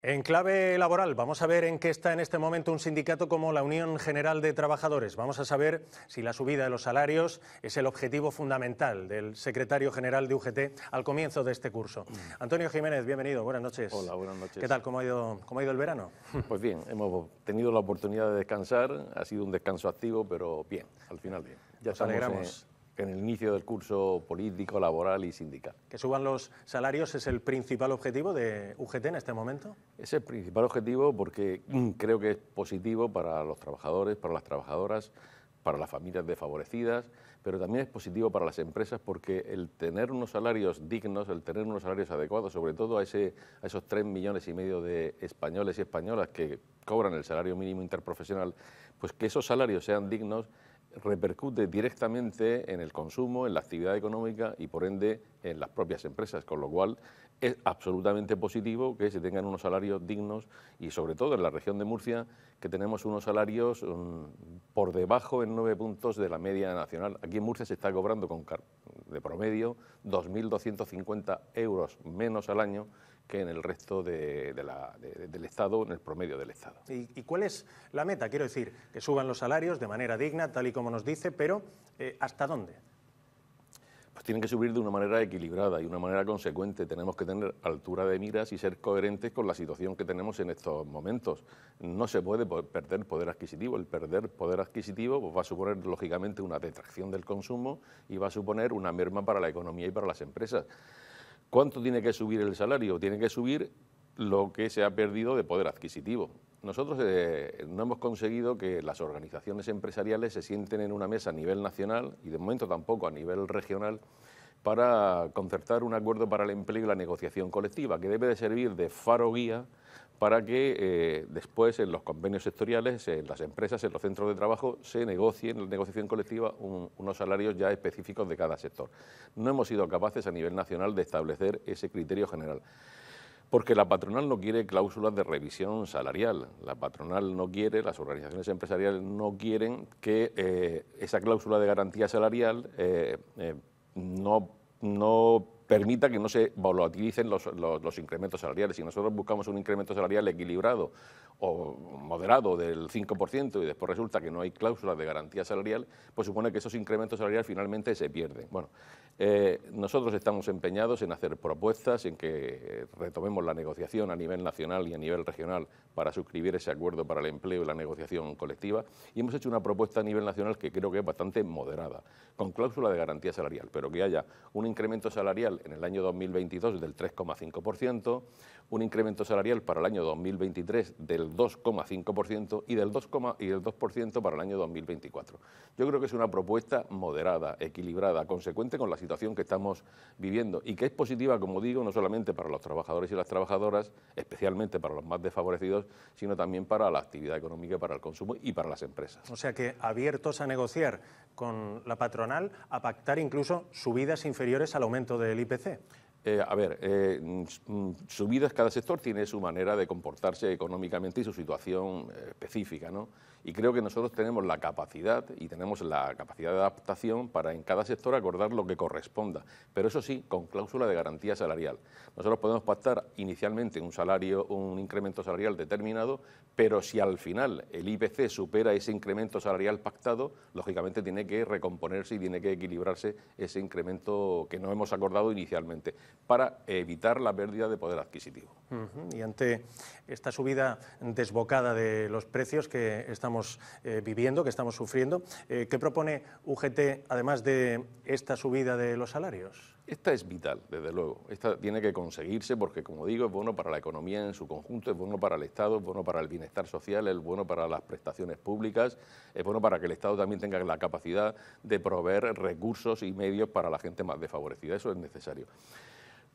En clave laboral, vamos a ver en qué está en este momento un sindicato como la Unión General de Trabajadores. Vamos a saber si la subida de los salarios es el objetivo fundamental del secretario general de UGT al comienzo de este curso. Mm. Antonio Jiménez, bienvenido, buenas noches. Hola, buenas noches. ¿Qué tal? ¿Cómo ha ido, ha ido el verano? Pues bien, hemos tenido la oportunidad de descansar, ha sido un descanso activo, pero bien, al final bien. Ya Nos en el inicio del curso político, laboral y sindical. ¿Que suban los salarios es el principal objetivo de UGT en este momento? Es el principal objetivo porque mm, creo que es positivo para los trabajadores, para las trabajadoras, para las familias desfavorecidas, pero también es positivo para las empresas porque el tener unos salarios dignos, el tener unos salarios adecuados, sobre todo a, ese, a esos 3 millones y medio de españoles y españolas que cobran el salario mínimo interprofesional, pues que esos salarios sean dignos repercute directamente en el consumo, en la actividad económica y por ende en las propias empresas, con lo cual es absolutamente positivo que se tengan unos salarios dignos y sobre todo en la región de Murcia que tenemos unos salarios mm, por debajo en nueve puntos de la media nacional. Aquí en Murcia se está cobrando con de promedio 2.250 euros menos al año que en el resto del Estado, en el promedio del Estado. ¿Y, cuál es la meta? Quiero decir, que suban los salarios de manera digna, tal y como nos dice, pero eh, ¿hasta dónde? Pues tienen que subir de una manera equilibrada y una manera consecuente. Tenemos que tener altura de miras y ser coherentes con la situación que tenemos en estos momentos. No se puede perder poder adquisitivo. El perder poder adquisitivo pues, va a suponer, lógicamente, una detracción del consumo y va a suponer una merma para la economía y para las empresas. ¿Cuánto tiene que subir el salario? Tiene que subir lo que se ha perdido de poder adquisitivo. Nosotros eh, no hemos conseguido que las organizaciones empresariales se sienten en una mesa a nivel nacional y de momento tampoco a nivel regional para concertar un acuerdo para el empleo y la negociación colectiva, que debe de servir de faro guía para que eh, después en los convenios sectoriales, en las empresas, en los centros de trabajo, se negocie en la negociación colectiva, unos salarios ya específicos de cada sector. No hemos sido capaces a nivel nacional de establecer ese criterio general. Porque la patronal no quiere cláusulas de revisión salarial, la patronal no quiere, las organizaciones empresariales no quieren que eh, esa cláusula de garantía salarial eh, no, no permita que no se volatilicen los, los, los, incrementos salariales. Si nosotros buscamos un incremento salarial equilibrado o moderado del 5% y después resulta que no hay cláusulas de garantía salarial, pues supone que esos incrementos salariales finalmente se pierden. Bueno, eh, nosotros estamos empeñados en hacer propuestas, en que retomemos la negociación a nivel nacional y a nivel regional para suscribir ese acuerdo para el empleo y la negociación colectiva y hemos hecho una propuesta a nivel nacional que creo que es bastante moderada, con cláusula de garantía salarial, pero que haya un incremento salarial en el año 2022 del 3,5%, un incremento salarial para el año 2023 del 2,5% y del 2, para el año 2024. Yo creo que es una propuesta moderada, equilibrada, consecuente con la situación que estamos viviendo y que es positiva, como digo, no solamente para los trabajadores y las trabajadoras, especialmente para los más desfavorecidos, sino también para la actividad económica, para el consumo y para las empresas. O sea que abiertos a negociar con la patronal, a pactar incluso subidas inferiores al aumento del IPC. Eh, a ver, eh, mm, mm, subidas, cada sector tiene su manera de comportarse económicamente y su situación eh, específica, ¿no? Y creo que nosotros tenemos la capacidad y tenemos la capacidad de adaptación para en cada sector acordar lo que corresponda, pero eso sí, con cláusula de garantía salarial. Nosotros podemos pactar inicialmente un salario, un incremento salarial determinado, pero si al final el IPC supera ese incremento salarial pactado, lógicamente tiene que recomponerse y tiene que equilibrarse ese incremento que no hemos acordado inicialmente para evitar la pérdida de poder adquisitivo. Y ante esta subida desbocada de los precios que estamos eh, viviendo, que estamos sufriendo, eh, ¿qué propone UGT además de esta subida de los salarios? Esta es vital, desde luego. Esta tiene que conseguirse porque, como digo, es bueno para la economía en su conjunto, es bueno para el Estado, es bueno para el bienestar social, es bueno para las prestaciones públicas, es bueno para que el Estado también tenga la capacidad de proveer recursos y medios para la gente más desfavorecida. Eso es necesario.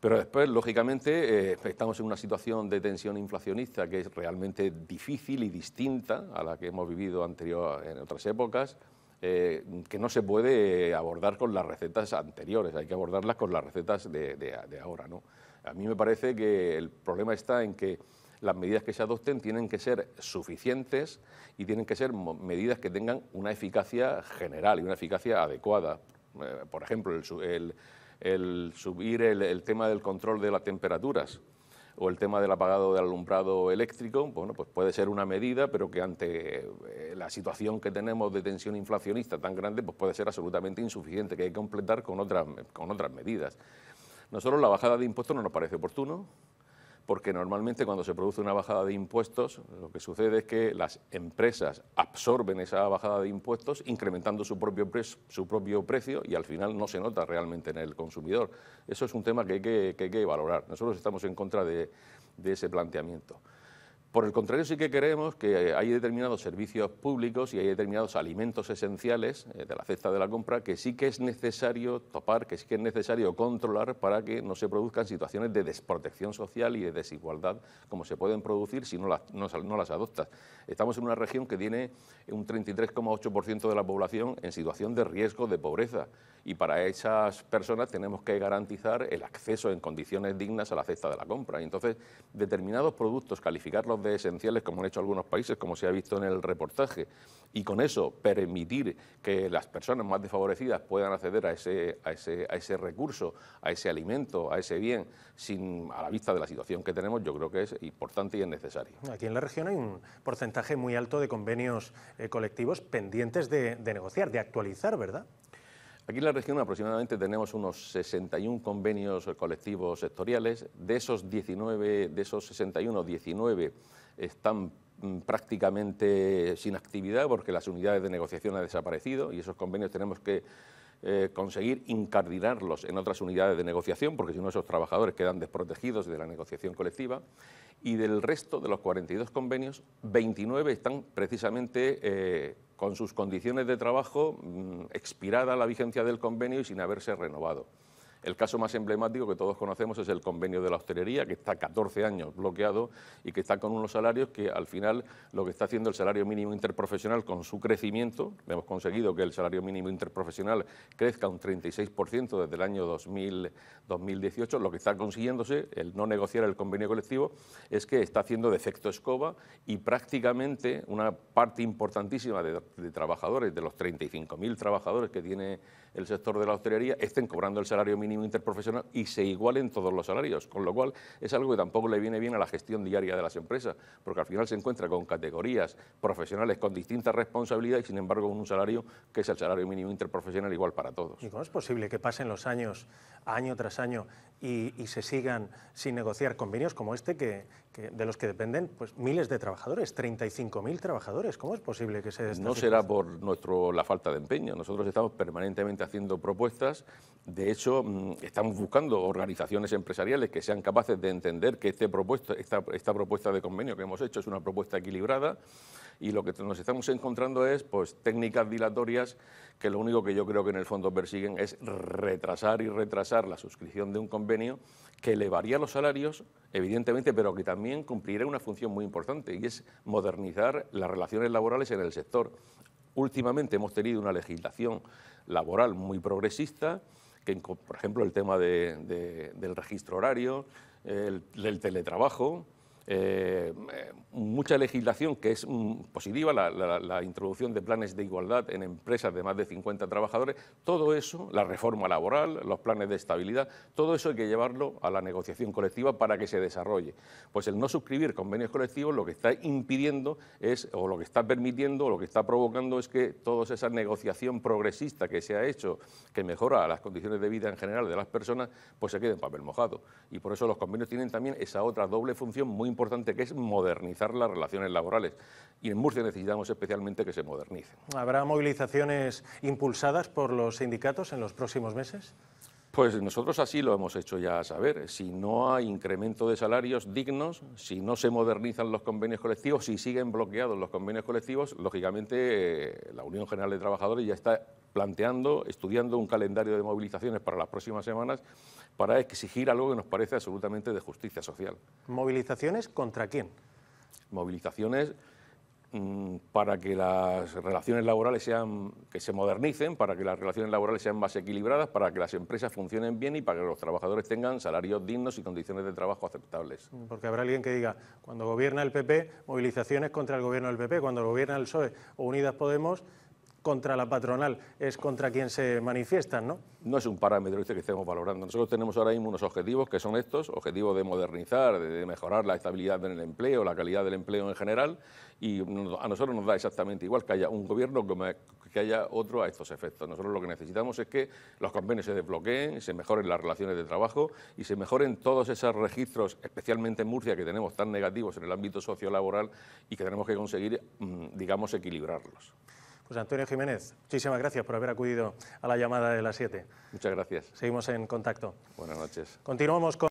Pero después, lógicamente, eh, estamos en una situación de tensión inflacionista que es realmente difícil y distinta a la que hemos vivido anterior, en otras épocas, eh, que no se puede abordar con las recetas anteriores, hay que abordarlas con las recetas de, ahora. ¿no? A mí me parece que el problema está en que las medidas que se adopten tienen que ser suficientes y tienen que ser medidas que tengan una eficacia general y una eficacia adecuada. Eh, por ejemplo, el el subir el, tema del control de las temperaturas o el tema del apagado del alumbrado eléctrico, bueno, pues puede ser una medida, pero que ante eh, la situación que tenemos de tensión inflacionista tan grande, pues puede ser absolutamente insuficiente, que hay que completar con otras, con otras medidas. Nosotros la bajada de impuestos no nos parece oportuno, porque normalmente cuando se produce una bajada de impuestos, lo que sucede es que las empresas absorben esa bajada de impuestos incrementando su propio, precio y al final no se nota realmente en el consumidor. Eso es un tema que hay que, valorar. Nosotros estamos en contra de ese planteamiento. Por el contrario, sí que creemos que hay determinados servicios públicos y hay determinados alimentos esenciales eh, de la cesta de la compra que sí que es necesario topar, que sí que es necesario controlar para que no se produzcan situaciones de desprotección social y de desigualdad como se pueden producir si no las, no, las adoptas. Estamos en una región que tiene un 33,8% de la población en situación de riesgo de pobreza y para esas personas tenemos que garantizar el acceso en condiciones dignas a la cesta de la compra. entonces, determinados productos, calificarlos esenciales, como han hecho algunos países, como se ha visto en el reportaje, y con eso permitir que las personas más desfavorecidas puedan acceder a ese, a ese, recurso, a ese alimento, a ese bien, sin, a la vista de la situación que tenemos, yo creo que es importante y es necesario. Aquí en la región hay un porcentaje muy alto de convenios eh, colectivos pendientes de, de negociar, de actualizar, ¿verdad? Aquí en la región aproximadamente tenemos unos 61 convenios colectivos sectoriales. De esos, 19, de esos 61, 19 están mm, prácticamente sin actividad porque las unidades de negociación han desaparecido y esos convenios tenemos que eh, conseguir incardinarlos en otras unidades de negociación, porque si no esos trabajadores quedan desprotegidos de la negociación colectiva, y del resto de los 42 convenios, 29 están precisamente eh, con sus condiciones de trabajo mm, expirada la vigencia del convenio y sin haberse renovado. El caso más emblemático que todos conocemos es el convenio de la hostelería, que está 14 años bloqueado y que está con unos salarios que al final lo que está haciendo el salario mínimo interprofesional con su crecimiento, hemos conseguido que el salario mínimo interprofesional crezca un 36% desde el año 2018, lo que está consiguiéndose, el no negociar el convenio colectivo, es que está haciendo defecto escoba y prácticamente una parte importantísima de trabajadores, de los 35.000 trabajadores que tiene el sector de la hostelería, estén cobrando el salario mínimo mínimo interprofesional y se igualen todos los salarios, con lo cual es algo que tampoco le viene bien a la gestión diaria de las empresas, porque al final se encuentra con categorías profesionales con distintas responsabilidades y sin embargo con un salario que es el salario mínimo interprofesional igual para todos. ¿Y cómo es posible que pasen los años, año tras año, y, se sigan sin negociar convenios como este que, de los que dependen pues, miles de trabajadores, 35.000 trabajadores? ¿Cómo es posible que se... No será por nuestro, la falta de empeño. Nosotros estamos permanentemente haciendo propuestas. De hecho, estamos buscando organizaciones empresariales que sean capaces de entender que este esta, propuesta de convenio que hemos hecho es una propuesta equilibrada y lo que nos estamos encontrando es pues, técnicas dilatorias que lo único que yo creo que en el fondo persiguen es retrasar y retrasar la suscripción de un convenio que elevaría los salarios, evidentemente, pero que también cumpliría una función muy importante y es modernizar las relaciones laborales en el sector. Últimamente hemos tenido una legislación laboral muy progresista, por ejemplo, el tema del registro horario, el, teletrabajo, eh, eh, mucha legislación que es mm, positiva, la, introducción de planes de igualdad en empresas de más de 50 trabajadores, todo eso, la reforma laboral, los planes de estabilidad, todo eso hay que llevarlo a la negociación colectiva para que se desarrolle. Pues el no suscribir convenios colectivos lo que está impidiendo es, o lo que está permitiendo, lo que está provocando es que toda esa negociación progresista que se ha hecho, que mejora las condiciones de vida en general de las personas, pues se quede en papel mojado. Y por eso los convenios tienen también esa otra doble función muy importante que es modernizar las relaciones laborales. Y en Murcia necesitamos especialmente que se modernicen. ¿Habrá movilizaciones impulsadas por los sindicatos en los próximos meses? Pues nosotros así lo hemos hecho ya saber. Si no hay incremento de salarios dignos, si no se modernizan los convenios colectivos, si siguen bloqueados los convenios colectivos, lógicamente eh, la Unión General de Trabajadores ya está planteando, estudiando un calendario de movilizaciones para las próximas semanas para exigir algo que nos parece absolutamente de justicia social. ¿Movilizaciones contra quién? Movilizaciones mm, para que las relaciones laborales sean, que se modernicen, para que las relaciones laborales sean más equilibradas, para que las empresas funcionen bien y para que los trabajadores tengan salarios dignos y condiciones de trabajo aceptables. Porque habrá alguien que diga, cuando gobierna el PP, movilizaciones contra el gobierno del PP, cuando gobierna el PSOE o Unidas Podemos, contra la patronal, es contra quien se manifiestan, ¿no? No es un parámetro este que estemos valorando. Nosotros tenemos ahora mismo unos objetivos que son estos, objetivos de modernizar, de mejorar la estabilidad en el empleo, la calidad del empleo en general, y a nosotros nos da exactamente igual que haya un gobierno que haya otro a estos efectos. Nosotros lo que necesitamos es que los convenios se desbloqueen, se mejoren las relaciones de trabajo y se mejoren todos esos registros, especialmente en Murcia, que tenemos tan negativos en el ámbito sociolaboral y que tenemos que conseguir, mm, digamos, equilibrarlos. Pues Antonio Jiménez, muchísimas gracias por haber acudido a la llamada de las 7. Muchas gracias. Seguimos en contacto. Buenas noches. Continuamos con...